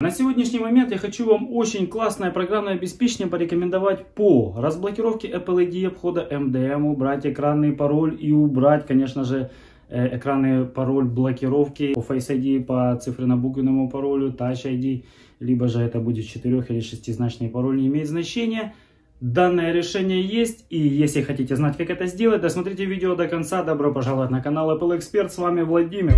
На сегодняшний момент я хочу вам очень классное программное обеспечение порекомендовать по разблокировке Apple ID обхода MDM, убрать экранный пароль и убрать, конечно же, э, экранный пароль блокировки по Face ID, по цифренно-буквенному паролю, Touch ID, либо же это будет четырех или шестизначный пароль, не имеет значения. Данное решение есть, и если хотите знать, как это сделать, досмотрите видео до конца. Добро пожаловать на канал Apple Expert, с вами Владимир.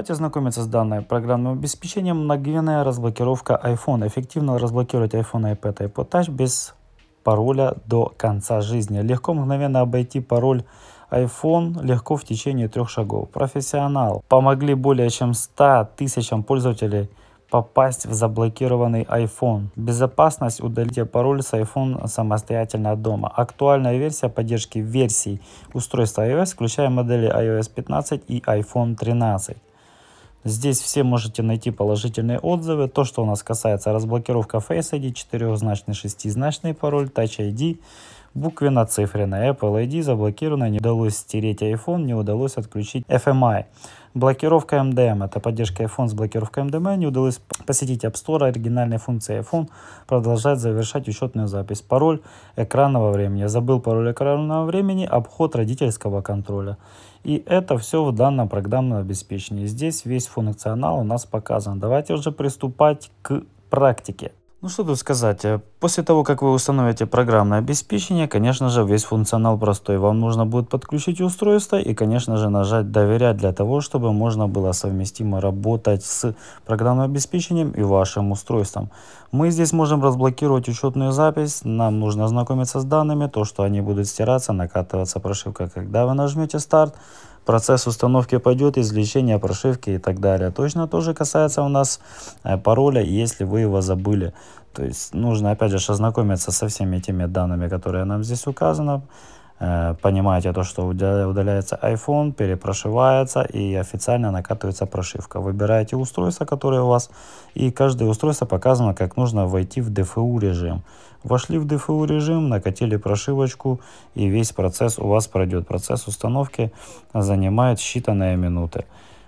Давайте знакомиться с данным программным обеспечением. Мгновенная разблокировка iPhone. Эффективно разблокировать iPhone, iPad, iPod Touch без пароля до конца жизни. Легко мгновенно обойти пароль iPhone легко в течение трех шагов. Профессионал. Помогли более чем 100 тысячам пользователей попасть в заблокированный iPhone. Безопасность удалите пароль с iPhone самостоятельно дома. Актуальная версия поддержки версий устройства iOS, включая модели iOS 15 и iPhone 13. Здесь все можете найти положительные отзывы. То, что у нас касается разблокировка Face ID, 4-значный, 6-значный пароль, Touch ID, буквенно-цифренная. Apple ID заблокирована, не удалось стереть iPhone, не удалось отключить FMI. Блокировка MDM – это поддержка iPhone с блокировкой MDM. Не удалось посетить App Store, оригинальной функции iPhone продолжает завершать учетную запись. Пароль экранного времени. Забыл пароль экранного времени, обход родительского контроля. И это все в данном программном обеспечении. Здесь весь функционал у нас показан. Давайте уже приступать к практике. Ну что тут сказать, э, после того, как вы установите программное обеспечение, конечно же весь функционал простой. Вам нужно будет подключить устройство и конечно же нажать «Доверять» для того, чтобы можно было совместимо работать с программным обеспечением и вашим устройством. Мы здесь можем разблокировать учетную запись, нам нужно ознакомиться с данными, то что они будут стираться, накатываться прошивка. Когда вы нажмете «Старт», процесс установки пойдет, извлечение прошивки и так далее. Точно тоже касается у нас э, пароля, если вы его забыли. То есть нужно опять же ознакомиться со всеми теми данными, которые нам здесь указаны. Э, понимаете то, что удаляется iPhone, перепрошивается и официально накатывается прошивка. Выбираете устройство, которое у вас, и каждое устройство показано, как нужно войти в DFU режим. Вошли в DFU режим, накатили прошивочку, и весь процесс у вас пройдет. Процесс установки занимает считанные минуты.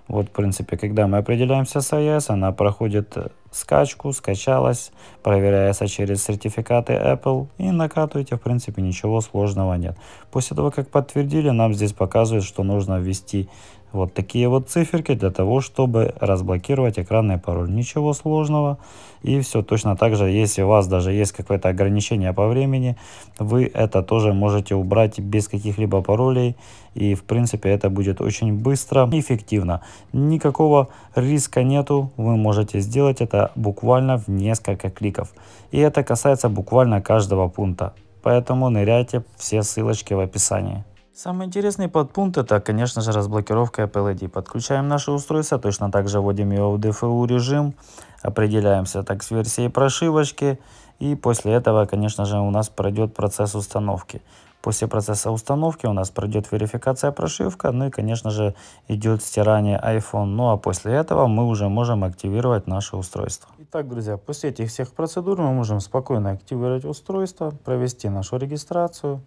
Вот, в принципе, когда мы определяемся с iOS, она проходит э, скачку, скачалась, проверяется через сертификаты Apple и накатываете, в принципе ничего сложного нет. После того как подтвердили, нам здесь показывают, что нужно ввести вот такие вот циферки для того, чтобы разблокировать экранный пароль. Ничего сложного. И все точно так же, если у вас даже есть какое-то ограничение по времени, вы это тоже можете убрать без каких-либо паролей. И в принципе это будет очень быстро и эффективно. Никакого риска нету. Вы можете сделать это буквально в несколько кликов. И это касается буквально каждого пункта. Поэтому ныряйте все ссылочки в описании. Самый интересный подпункт это, конечно же, разблокировка Apple ID. Подключаем наше устройство, точно так же вводим его в DFU режим, определяемся так с версией прошивочки и после этого, конечно же, у нас пройдет процесс установки. После процесса установки у нас пройдет верификация прошивка, ну и, конечно же, идет стирание iPhone. Ну а после этого мы уже можем активировать наше устройство. Итак, друзья, после этих всех процедур мы можем спокойно активировать устройство, провести нашу регистрацию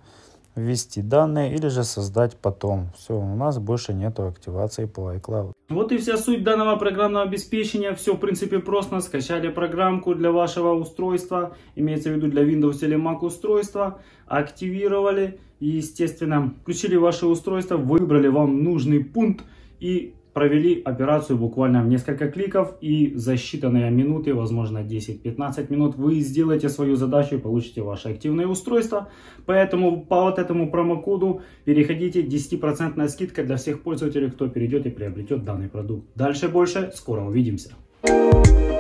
ввести данные или же создать потом. Все, у нас больше нету активации по iCloud. Вот и вся суть данного программного обеспечения. Все в принципе просто. Скачали программку для вашего устройства, имеется в виду для Windows или Mac устройства, активировали и, естественно, включили ваше устройство, выбрали вам нужный пункт и провели операцию буквально в несколько кликов и за считанные минуты, возможно 10-15 минут, вы сделаете свою задачу и получите ваше активное устройство. Поэтому по вот этому промокоду переходите, 10% скидка для всех пользователей, кто перейдет и приобретет данный продукт. Дальше больше, скоро увидимся.